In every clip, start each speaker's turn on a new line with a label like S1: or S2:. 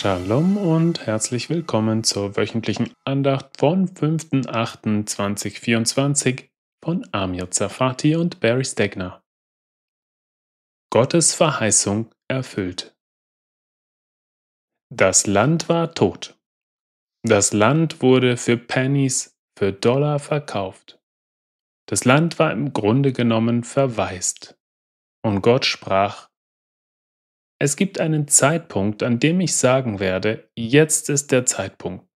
S1: Shalom und herzlich willkommen zur wöchentlichen Andacht von 5.8.2024 von Amir Zafati und Barry Stegner. Gottes Verheißung erfüllt. Das Land war tot. Das Land wurde für Pennies, für Dollar verkauft. Das Land war im Grunde genommen verwaist. Und Gott sprach, es gibt einen Zeitpunkt, an dem ich sagen werde, jetzt ist der Zeitpunkt.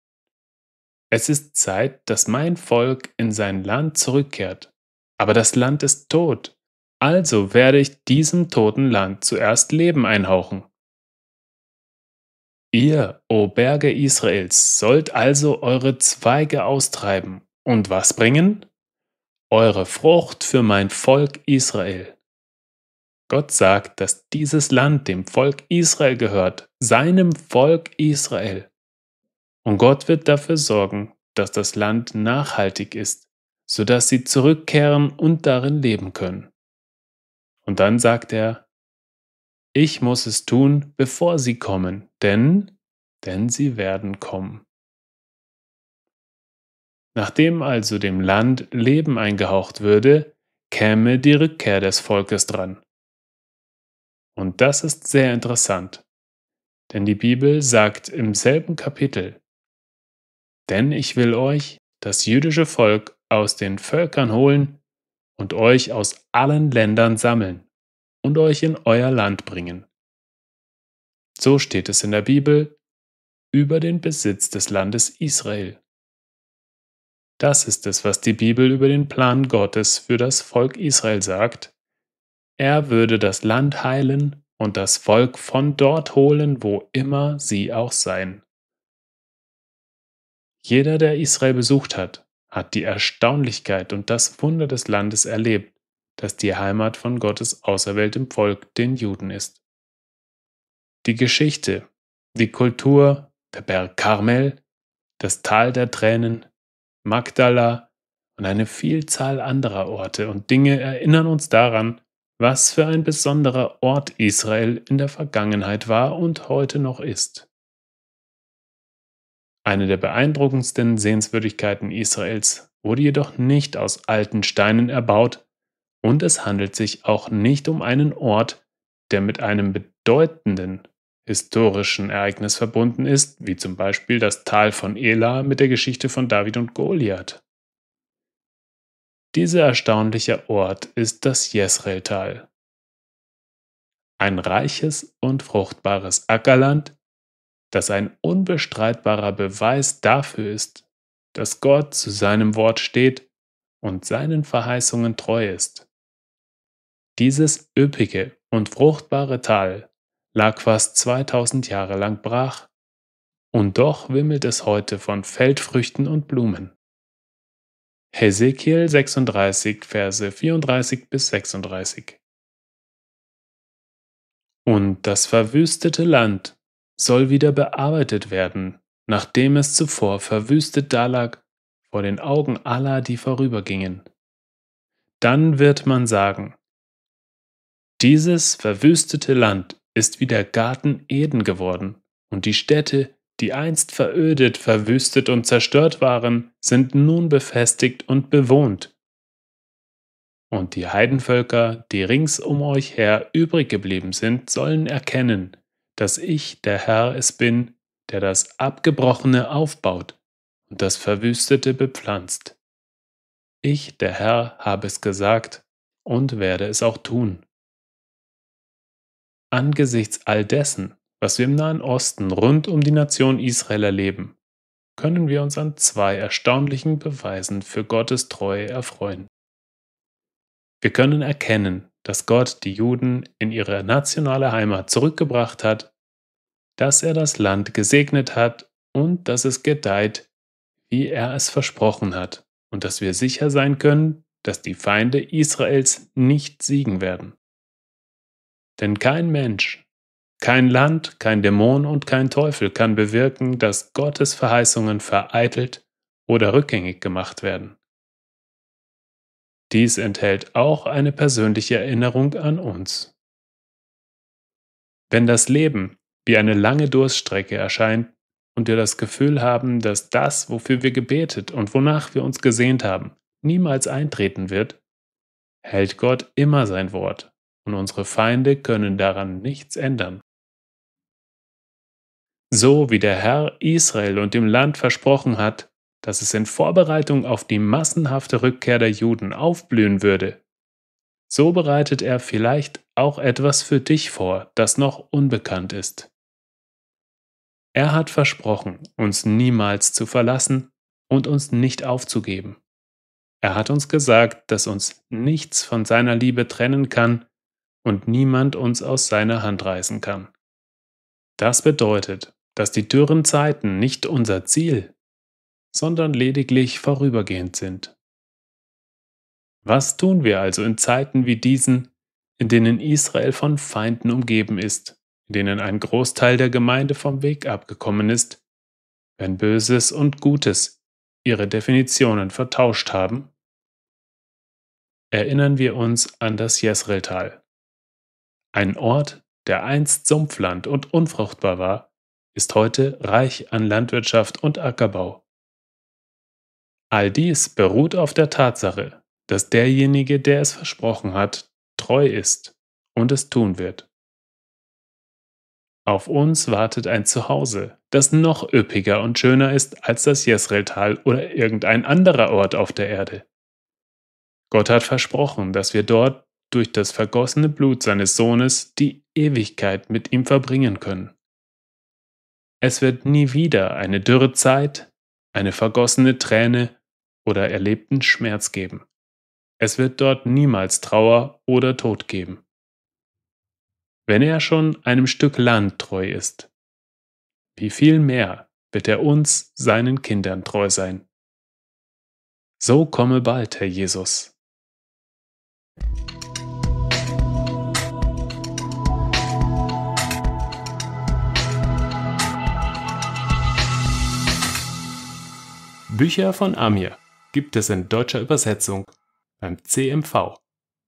S1: Es ist Zeit, dass mein Volk in sein Land zurückkehrt. Aber das Land ist tot. Also werde ich diesem toten Land zuerst Leben einhauchen. Ihr, o Berge Israels, sollt also eure Zweige austreiben und was bringen? Eure Frucht für mein Volk Israel. Gott sagt, dass dieses Land dem Volk Israel gehört, seinem Volk Israel. Und Gott wird dafür sorgen, dass das Land nachhaltig ist, sodass sie zurückkehren und darin leben können. Und dann sagt er, ich muss es tun, bevor sie kommen, denn, denn sie werden kommen. Nachdem also dem Land Leben eingehaucht würde, käme die Rückkehr des Volkes dran. Und das ist sehr interessant, denn die Bibel sagt im selben Kapitel, denn ich will euch, das jüdische Volk, aus den Völkern holen und euch aus allen Ländern sammeln und euch in euer Land bringen. So steht es in der Bibel über den Besitz des Landes Israel. Das ist es, was die Bibel über den Plan Gottes für das Volk Israel sagt er würde das Land heilen und das Volk von dort holen, wo immer sie auch seien. Jeder, der Israel besucht hat, hat die Erstaunlichkeit und das Wunder des Landes erlebt, das die Heimat von Gottes auserwähltem Volk, den Juden ist. Die Geschichte, die Kultur, der Berg Karmel, das Tal der Tränen, Magdala und eine Vielzahl anderer Orte und Dinge erinnern uns daran, was für ein besonderer Ort Israel in der Vergangenheit war und heute noch ist. Eine der beeindruckendsten Sehenswürdigkeiten Israels wurde jedoch nicht aus alten Steinen erbaut und es handelt sich auch nicht um einen Ort, der mit einem bedeutenden historischen Ereignis verbunden ist, wie zum Beispiel das Tal von Ela mit der Geschichte von David und Goliath. Dieser erstaunliche Ort ist das Jesreltal. Ein reiches und fruchtbares Ackerland, das ein unbestreitbarer Beweis dafür ist, dass Gott zu seinem Wort steht und seinen Verheißungen treu ist. Dieses üppige und fruchtbare Tal lag fast 2000 Jahre lang brach, und doch wimmelt es heute von Feldfrüchten und Blumen. Hesekiel 36, Verse 34 bis 36. Und das verwüstete Land soll wieder bearbeitet werden, nachdem es zuvor verwüstet dalag vor den Augen aller, die vorübergingen. Dann wird man sagen, dieses verwüstete Land ist wie der Garten Eden geworden, und die Städte die einst verödet, verwüstet und zerstört waren, sind nun befestigt und bewohnt. Und die Heidenvölker, die rings um euch her übrig geblieben sind, sollen erkennen, dass ich der Herr es bin, der das Abgebrochene aufbaut und das Verwüstete bepflanzt. Ich, der Herr, habe es gesagt und werde es auch tun. Angesichts all dessen was wir im Nahen Osten rund um die Nation Israel erleben, können wir uns an zwei erstaunlichen Beweisen für Gottes Treue erfreuen. Wir können erkennen, dass Gott die Juden in ihre nationale Heimat zurückgebracht hat, dass er das Land gesegnet hat und dass es gedeiht, wie er es versprochen hat, und dass wir sicher sein können, dass die Feinde Israels nicht siegen werden. Denn kein Mensch kein Land, kein Dämon und kein Teufel kann bewirken, dass Gottes Verheißungen vereitelt oder rückgängig gemacht werden. Dies enthält auch eine persönliche Erinnerung an uns. Wenn das Leben wie eine lange Durststrecke erscheint und wir das Gefühl haben, dass das, wofür wir gebetet und wonach wir uns gesehnt haben, niemals eintreten wird, hält Gott immer sein Wort und unsere Feinde können daran nichts ändern so wie der Herr Israel und dem Land versprochen hat, dass es in Vorbereitung auf die massenhafte Rückkehr der Juden aufblühen würde. So bereitet er vielleicht auch etwas für dich vor, das noch unbekannt ist. Er hat versprochen, uns niemals zu verlassen und uns nicht aufzugeben. Er hat uns gesagt, dass uns nichts von seiner Liebe trennen kann und niemand uns aus seiner Hand reißen kann. Das bedeutet, dass die dürren Zeiten nicht unser Ziel, sondern lediglich vorübergehend sind. Was tun wir also in Zeiten wie diesen, in denen Israel von Feinden umgeben ist, in denen ein Großteil der Gemeinde vom Weg abgekommen ist, wenn Böses und Gutes ihre Definitionen vertauscht haben? Erinnern wir uns an das Jesreltal, ein Ort, der einst Sumpfland und unfruchtbar war ist heute reich an Landwirtschaft und Ackerbau. All dies beruht auf der Tatsache, dass derjenige, der es versprochen hat, treu ist und es tun wird. Auf uns wartet ein Zuhause, das noch üppiger und schöner ist als das Jesreltal oder irgendein anderer Ort auf der Erde. Gott hat versprochen, dass wir dort durch das vergossene Blut seines Sohnes die Ewigkeit mit ihm verbringen können. Es wird nie wieder eine dürre Zeit, eine vergossene Träne oder erlebten Schmerz geben. Es wird dort niemals Trauer oder Tod geben. Wenn er schon einem Stück Land treu ist, wie viel mehr wird er uns, seinen Kindern, treu sein. So komme bald, Herr Jesus. Bücher von Amir gibt es in deutscher Übersetzung beim CMV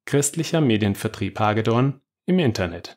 S1: Christlicher Medienvertrieb Hagedorn im Internet